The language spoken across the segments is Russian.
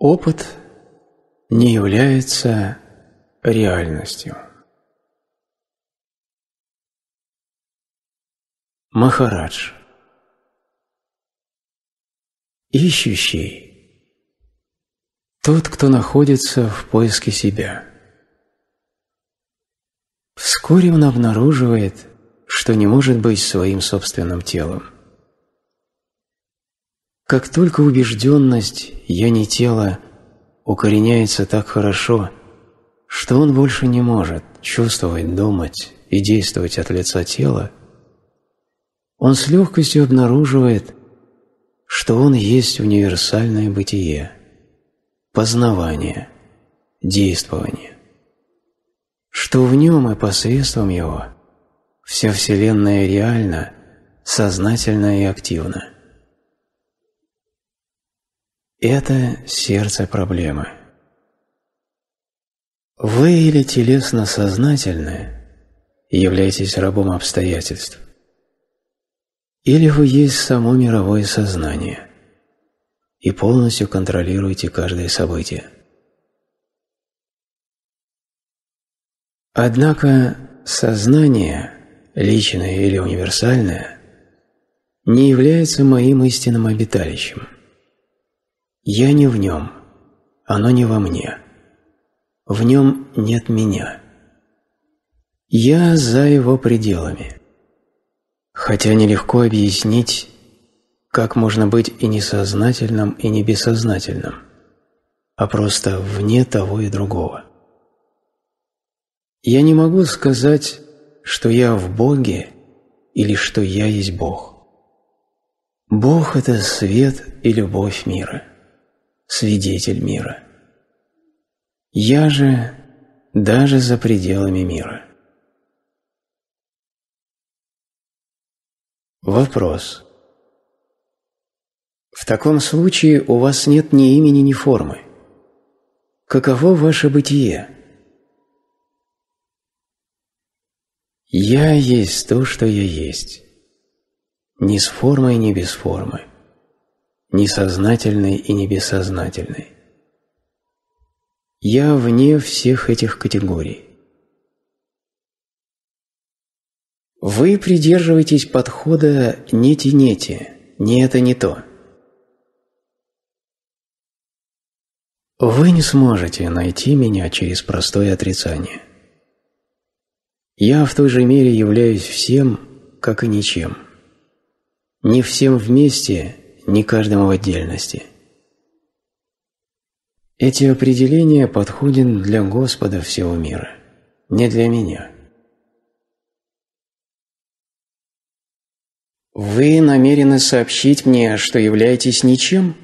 Опыт не является реальностью. Махарадж Ищущий – тот, кто находится в поиске себя. Вскоре он обнаруживает, что не может быть своим собственным телом. Как только убежденность «я не тело» укореняется так хорошо, что он больше не может чувствовать, думать и действовать от лица тела, он с легкостью обнаруживает, что он есть универсальное бытие, познавание, действование, что в нем и посредством его вся Вселенная реальна, сознательна и активна. Это сердце проблемы. Вы или телесно сознательное являетесь рабом обстоятельств, или вы есть само мировое сознание и полностью контролируете каждое событие. Однако сознание, личное или универсальное, не является моим истинным обиталищем – я не в нем, оно не во мне. В нем нет меня. Я за его пределами. Хотя нелегко объяснить, как можно быть и несознательным, и не бессознательным, а просто вне того и другого. Я не могу сказать, что я в Боге или что я есть Бог. Бог – это свет и любовь мира свидетель мира. Я же даже за пределами мира. Вопрос. В таком случае у вас нет ни имени, ни формы. Каково ваше бытие? Я есть то, что я есть. Ни с формой, ни без формы несознательной и небессознательной. Я вне всех этих категорий. Вы придерживаетесь подхода не нети «не это не то». Вы не сможете найти меня через простое отрицание. Я в той же мере являюсь всем, как и ничем. Не всем вместе не каждому в отдельности. Эти определения подходят для Господа всего мира, не для меня. Вы намерены сообщить мне, что являетесь ничем?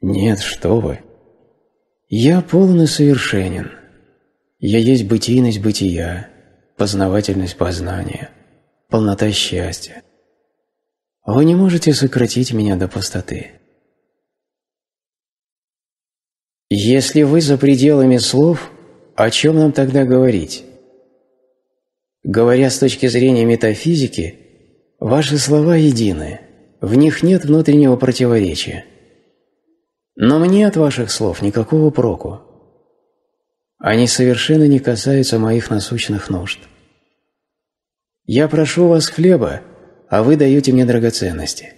Нет, что вы. Я полон и совершенен. Я есть бытийность бытия, познавательность познания, полнота счастья. Вы не можете сократить меня до пустоты. Если вы за пределами слов, о чем нам тогда говорить? Говоря с точки зрения метафизики, ваши слова едины, в них нет внутреннего противоречия. Но мне от ваших слов никакого проку. Они совершенно не касаются моих насущных нужд. Я прошу вас хлеба, а вы даете мне драгоценности.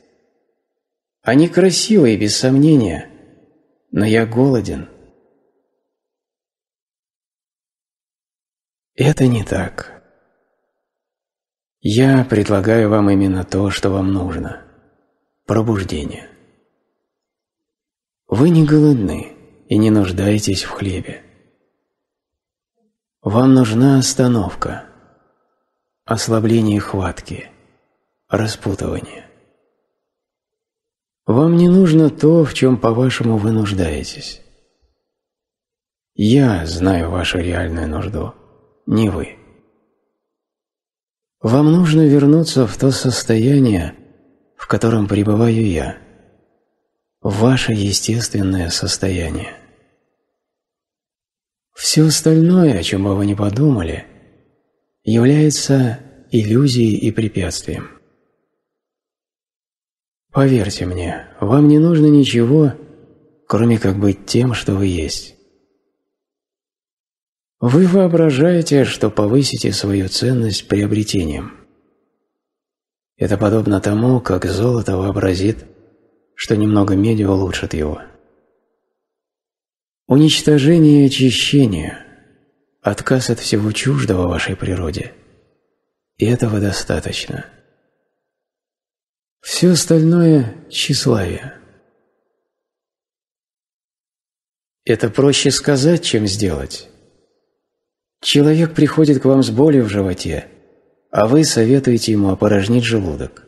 Они красивые, без сомнения, но я голоден. Это не так. Я предлагаю вам именно то, что вам нужно. Пробуждение. Вы не голодны и не нуждаетесь в хлебе. Вам нужна остановка, ослабление хватки – Распутывание. Вам не нужно то, в чем, по-вашему, вы нуждаетесь. Я знаю вашу реальную нужду, не вы. Вам нужно вернуться в то состояние, в котором пребываю я, ваше естественное состояние. Все остальное, о чем бы вы ни подумали, является иллюзией и препятствием. Поверьте мне, вам не нужно ничего, кроме как быть тем, что вы есть. Вы воображаете, что повысите свою ценность приобретением. Это подобно тому, как золото вообразит, что немного меди улучшит его. Уничтожение и очищение, отказ от всего чуждого вашей природе – этого достаточно. Все остальное – тщеславие. Это проще сказать, чем сделать. Человек приходит к вам с болью в животе, а вы советуете ему опорожнить желудок.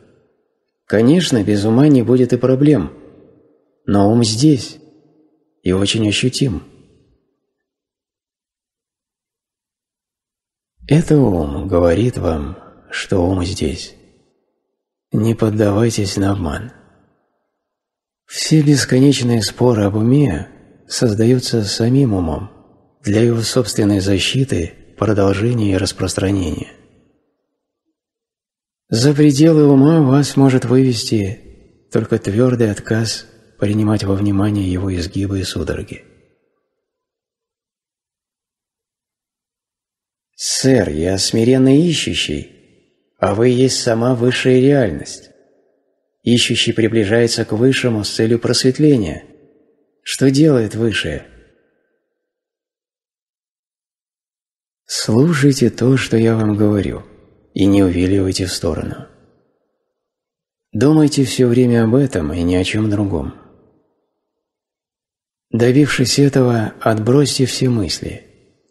Конечно, без ума не будет и проблем, но ум здесь и очень ощутим. Это ум говорит вам, что ум здесь. Не поддавайтесь на обман. Все бесконечные споры об уме создаются самим умом для его собственной защиты, продолжения и распространения. За пределы ума вас может вывести только твердый отказ принимать во внимание его изгибы и судороги. «Сэр, я смиренно ищущий», а вы есть сама высшая реальность. Ищущий приближается к Высшему с целью просветления. Что делает Высшее? Слушайте то, что я вам говорю, и не увиливайте в сторону. Думайте все время об этом и ни о чем другом. Добившись этого, отбросьте все мысли,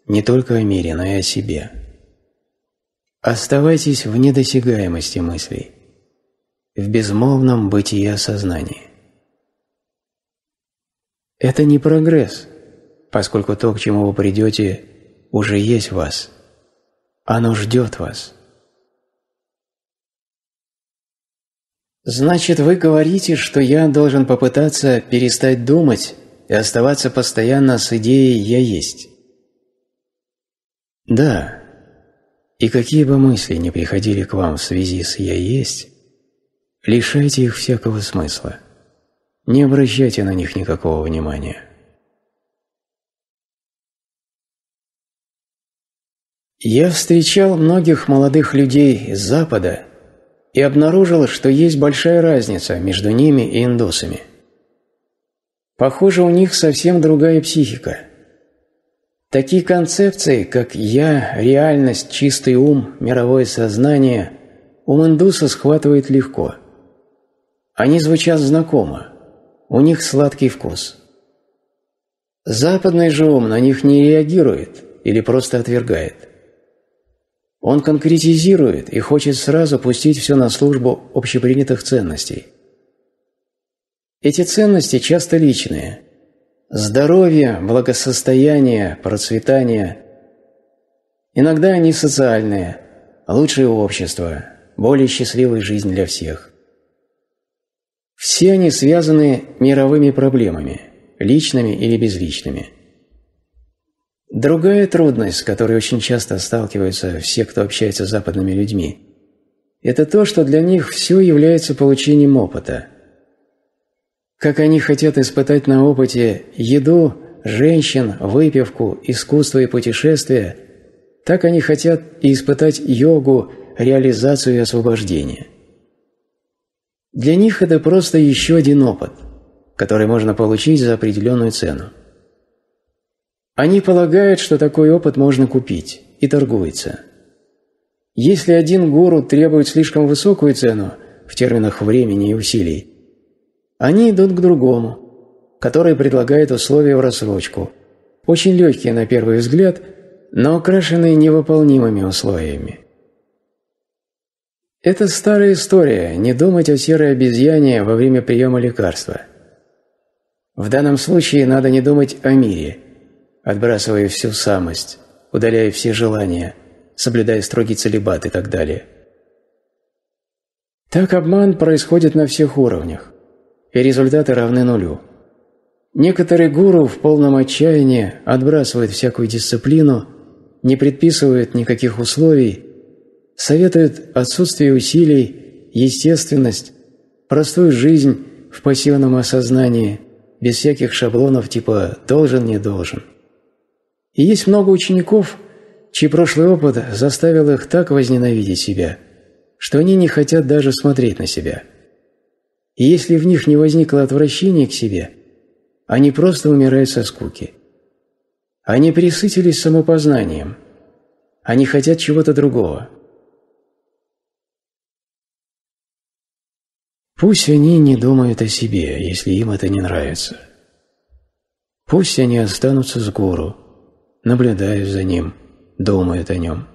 не только о мире, но и о себе. Оставайтесь в недосягаемости мыслей, в безмолвном бытии осознания. Это не прогресс, поскольку то, к чему вы придете, уже есть в вас. Оно ждет вас. Значит, вы говорите, что я должен попытаться перестать думать и оставаться постоянно с идеей «я есть». Да, и какие бы мысли ни приходили к вам в связи с «я есть», лишайте их всякого смысла. Не обращайте на них никакого внимания. Я встречал многих молодых людей из Запада и обнаружил, что есть большая разница между ними и индусами. Похоже, у них совсем другая психика – Такие концепции, как «я», «реальность», «чистый ум», «мировое сознание» у индуса схватывает легко. Они звучат знакомо, у них сладкий вкус. Западный же ум на них не реагирует или просто отвергает. Он конкретизирует и хочет сразу пустить все на службу общепринятых ценностей. Эти ценности часто личные, Здоровье, благосостояние, процветание. Иногда они социальные, лучшее общество, более счастливая жизнь для всех. Все они связаны мировыми проблемами, личными или безличными. Другая трудность, с которой очень часто сталкиваются все, кто общается с западными людьми, это то, что для них все является получением опыта – как они хотят испытать на опыте еду, женщин, выпивку, искусство и путешествия, так они хотят и испытать йогу, реализацию и освобождение. Для них это просто еще один опыт, который можно получить за определенную цену. Они полагают, что такой опыт можно купить, и торгуется. Если один гуру требует слишком высокую цену в терминах времени и усилий, они идут к другому, который предлагает условия в рассрочку, очень легкие на первый взгляд, но украшенные невыполнимыми условиями. Это старая история – не думать о серой обезьяне во время приема лекарства. В данном случае надо не думать о мире, отбрасывая всю самость, удаляя все желания, соблюдая строгий целебат и так далее. Так обман происходит на всех уровнях и результаты равны нулю. Некоторые гуру в полном отчаянии отбрасывают всякую дисциплину, не предписывают никаких условий, советуют отсутствие усилий, естественность, простую жизнь в пассивном осознании, без всяких шаблонов типа «должен, не должен». И есть много учеников, чей прошлый опыт заставил их так возненавидеть себя, что они не хотят даже смотреть на себя – и если в них не возникло отвращения к себе, они просто умирают со скуки. Они пересытились самопознанием. Они хотят чего-то другого. Пусть они не думают о себе, если им это не нравится. Пусть они останутся с гуру, наблюдают за ним, думают о нем.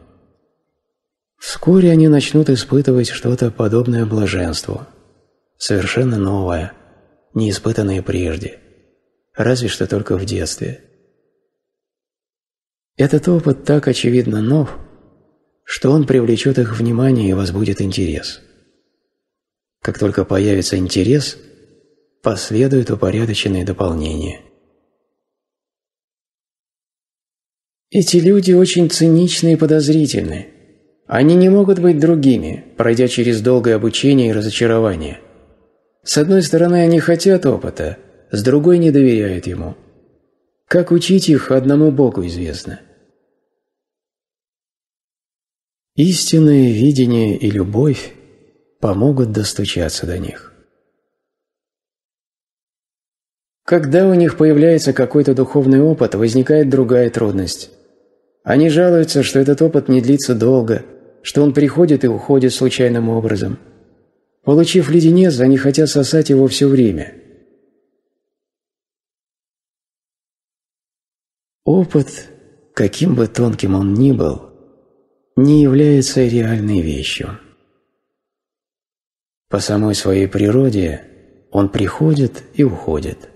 Вскоре они начнут испытывать что-то подобное блаженству – совершенно новое, не испытанное прежде, разве что только в детстве. Этот опыт так очевидно нов, что он привлечет их внимание и возбудит интерес. Как только появится интерес, последуют упорядоченные дополнения. Эти люди очень циничны и подозрительны. Они не могут быть другими, пройдя через долгое обучение и разочарование. С одной стороны, они хотят опыта, с другой не доверяют ему. Как учить их, одному Богу известно. Истинное видение и любовь помогут достучаться до них. Когда у них появляется какой-то духовный опыт, возникает другая трудность. Они жалуются, что этот опыт не длится долго, что он приходит и уходит случайным образом – Получив леденец, они хотят сосать его все время. Опыт, каким бы тонким он ни был, не является реальной вещью. По самой своей природе он приходит и уходит.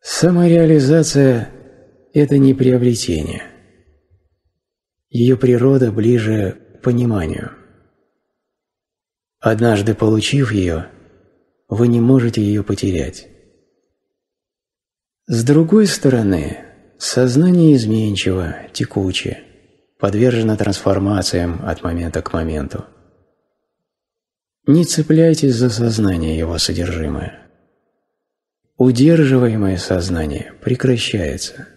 Самореализация – это не приобретение. Ее природа ближе к пониманию – Однажды получив ее, вы не можете ее потерять. С другой стороны, сознание изменчиво, текуче, подвержено трансформациям от момента к моменту. Не цепляйтесь за сознание его содержимое. Удерживаемое сознание прекращается.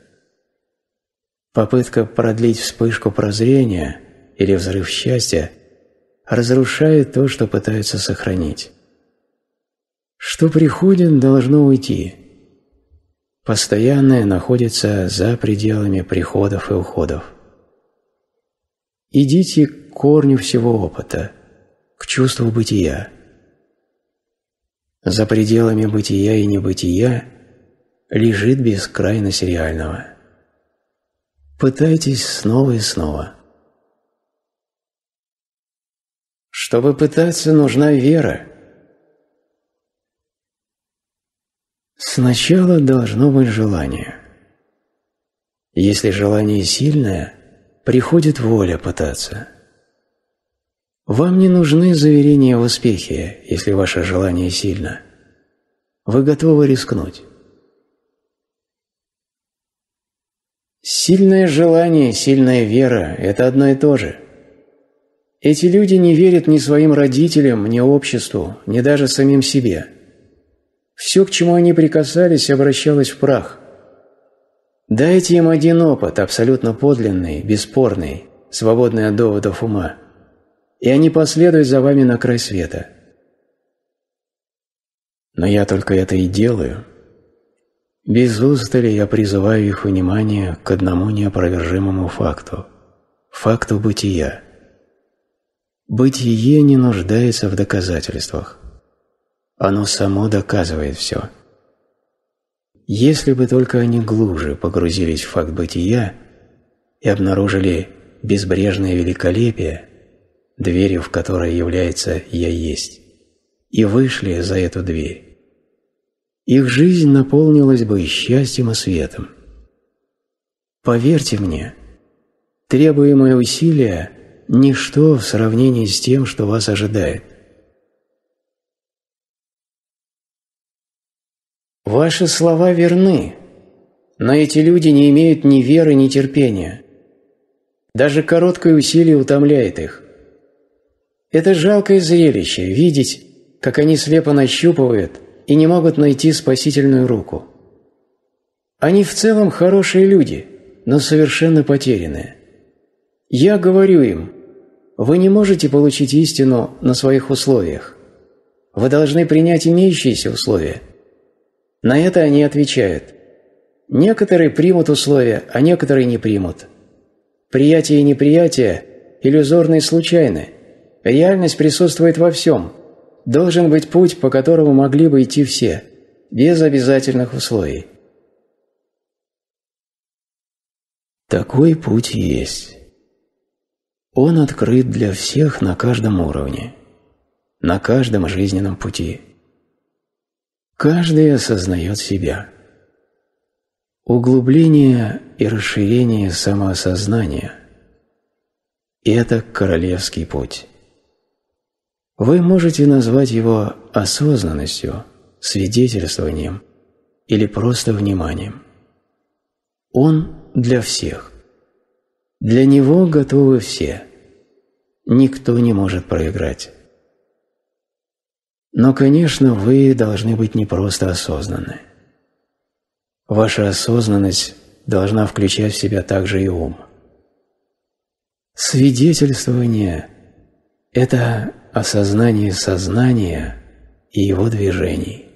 Попытка продлить вспышку прозрения или взрыв счастья разрушает то, что пытаются сохранить. Что приходит, должно уйти. Постоянное находится за пределами приходов и уходов. Идите к корню всего опыта, к чувству бытия. За пределами бытия и небытия лежит бескрайность реального. Пытайтесь снова и снова – Чтобы пытаться, нужна вера. Сначала должно быть желание. Если желание сильное, приходит воля пытаться. Вам не нужны заверения в успехе, если ваше желание сильно. Вы готовы рискнуть. Сильное желание, сильная вера – это одно и то же – эти люди не верят ни своим родителям, ни обществу, ни даже самим себе. Все, к чему они прикасались, обращалось в прах. Дайте им один опыт, абсолютно подлинный, бесспорный, свободный от доводов ума, и они последуют за вами на край света. Но я только это и делаю. Без устали я призываю их внимание к одному неопровержимому факту – факту бытия – Бытие не нуждается в доказательствах. Оно само доказывает все. Если бы только они глубже погрузились в факт бытия и обнаружили безбрежное великолепие, дверью в которой является «Я есть», и вышли за эту дверь, их жизнь наполнилась бы счастьем и светом. Поверьте мне, требуемое усилие – ничто в сравнении с тем, что вас ожидает. Ваши слова верны, но эти люди не имеют ни веры, ни терпения. Даже короткое усилие утомляет их. Это жалкое зрелище – видеть, как они слепо нащупывают и не могут найти спасительную руку. Они в целом хорошие люди, но совершенно потерянные. Я говорю им, вы не можете получить истину на своих условиях. Вы должны принять имеющиеся условия. На это они отвечают. Некоторые примут условия, а некоторые не примут. Приятие и неприятие иллюзорны и случайны. Реальность присутствует во всем. Должен быть путь, по которому могли бы идти все, без обязательных условий. Такой путь есть. Он открыт для всех на каждом уровне, на каждом жизненном пути. Каждый осознает себя. Углубление и расширение самоосознания – это королевский путь. Вы можете назвать его осознанностью, свидетельствованием или просто вниманием. Он для всех. Для него готовы все – никто не может проиграть. Но, конечно, вы должны быть не просто осознанны. Ваша осознанность должна включать в себя также и ум. Свидетельствование – это осознание сознания и его движений.